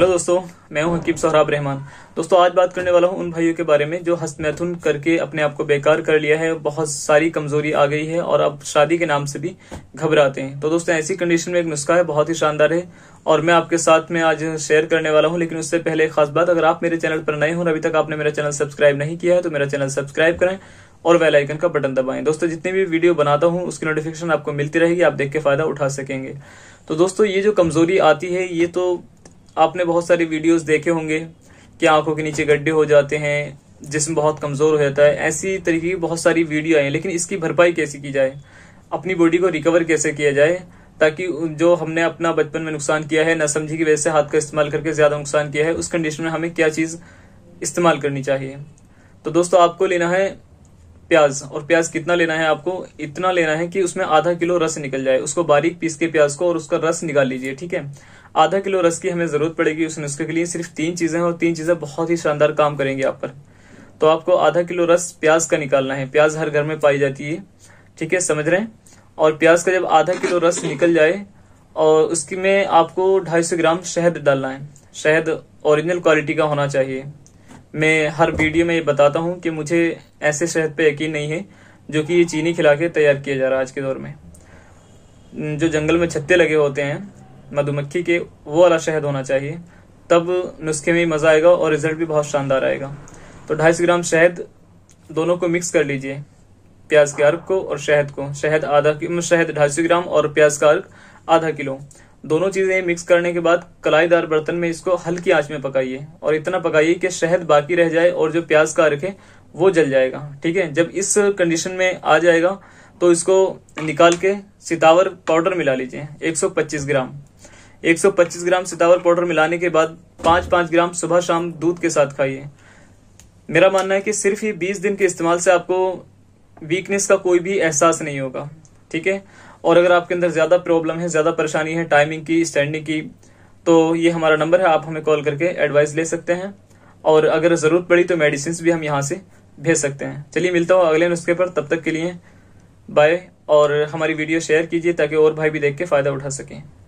hello दोस्तों मैं हूं हकीब सोहराब रहमान दोस्तों आज बात करने वाला हूं उन भाइयों के बारे में जो हस्त मैथुन करके अपने आप को बेकार कर लिया है बहुत सारी कमजोरी आ गई है और अब शादी के नाम से भी घबराते हैं तो दोस्तों ऐसी कंडीशन में एक नुस्खा है बहुत ही शानदार है और मैं आपके साथ में आज शेयर करने वाला हूँ लेकिन उससे पहले खास बात अगर आप मेरे चैनल पर नए हो अभी तक आपने मेरा चैनल सब्सक्राइब नहीं किया है तो मेरा चैनल सब्सक्राइब करें और वेल आइकन का बटन दबाएं दोस्तों जितनी भी वीडियो बनाता हूं उसकी नोटिफिकेशन आपको मिलती रहेगी आप देख के फायदा उठा सकेंगे तो दोस्तों ये जो कमजोरी आती है ये तो आपने बहुत सारी वीडियोस देखे होंगे कि आंखों के नीचे गड्ढे हो जाते हैं जिसम बहुत कमजोर हो जाता है ऐसी तरीके की बहुत सारी वीडियो आए लेकिन इसकी भरपाई कैसे की जाए अपनी बॉडी को रिकवर कैसे किया जाए ताकि जो हमने अपना बचपन में नुकसान किया है समझी की वजह से हाथ का इस्तेमाल करके ज्यादा नुकसान किया है उस कंडीशन में हमें क्या चीज इस्तेमाल करनी चाहिए तो दोस्तों आपको लेना है प्याज और प्याज कितना लेना है आपको इतना लेना है कि उसमें आधा किलो रस निकल जाए उसको बारीक पीस के प्याज को और उसका रस निकाल लीजिए ठीक है आधा किलो रस की हमें जरूरत पड़ेगी उस नुस्खे के लिए सिर्फ तीन चीजें और तीन चीजें बहुत ही शानदार काम करेंगे आप पर तो आपको आधा किलो रस प्याज का निकालना है प्याज हर घर में पाई जाती है ठीक है समझ रहे हैं और प्याज का जब आधा किलो रस निकल जाए और उसकी में आपको 250 ग्राम शहद डालना है शहद ओरिजिनल क्वालिटी का होना चाहिए मैं हर वीडियो में ये बताता हूँ कि मुझे ऐसे शहद पे यकीन नहीं है जो कि ये चीनी खिला के तैयार किया जा रहा है आज के दौर में जो जंगल में छत्ते लगे होते हैं मधुमक्खी के वो वाला शहद होना चाहिए तब नुस्खे में मज़ा आएगा और रिजल्ट भी बहुत शानदार आएगा तो ढाई सौ ग्राम शहद दोनों को मिक्स कर लीजिए प्याज के अर्क को और शहद को शहद आधा शहद ढाई सौ ग्राम और प्याज का अर्क आधा किलो दोनों चीजें मिक्स करने के बाद कलाईदार बर्तन में इसको हल्की आंच में पकाइए और इतना पकाइए कि शहद बाकी रह जाए और जो प्याज का रखे है वो जल जाएगा ठीक है जब इस कंडीशन में आ जाएगा तो इसको निकाल के सितावर पाउडर मिला लीजिए 125 ग्राम 125 ग्राम सितावर पाउडर मिलाने के बाद पांच पांच ग्राम सुबह शाम दूध के साथ खाइए मेरा मानना है कि सिर्फ ही बीस दिन के इस्तेमाल से आपको वीकनेस का कोई भी एहसास नहीं होगा ठीक है और अगर आपके अंदर ज़्यादा प्रॉब्लम है ज़्यादा परेशानी है टाइमिंग की स्टैंडिंग की तो ये हमारा नंबर है आप हमें कॉल करके एडवाइस ले सकते हैं और अगर ज़रूरत पड़ी तो मेडिसिन भी हम यहाँ से भेज सकते हैं चलिए मिलता हूँ अगले नुस्खे पर तब तक के लिए बाय और हमारी वीडियो शेयर कीजिए ताकि और भाई भी देख के फ़ायदा उठा सकें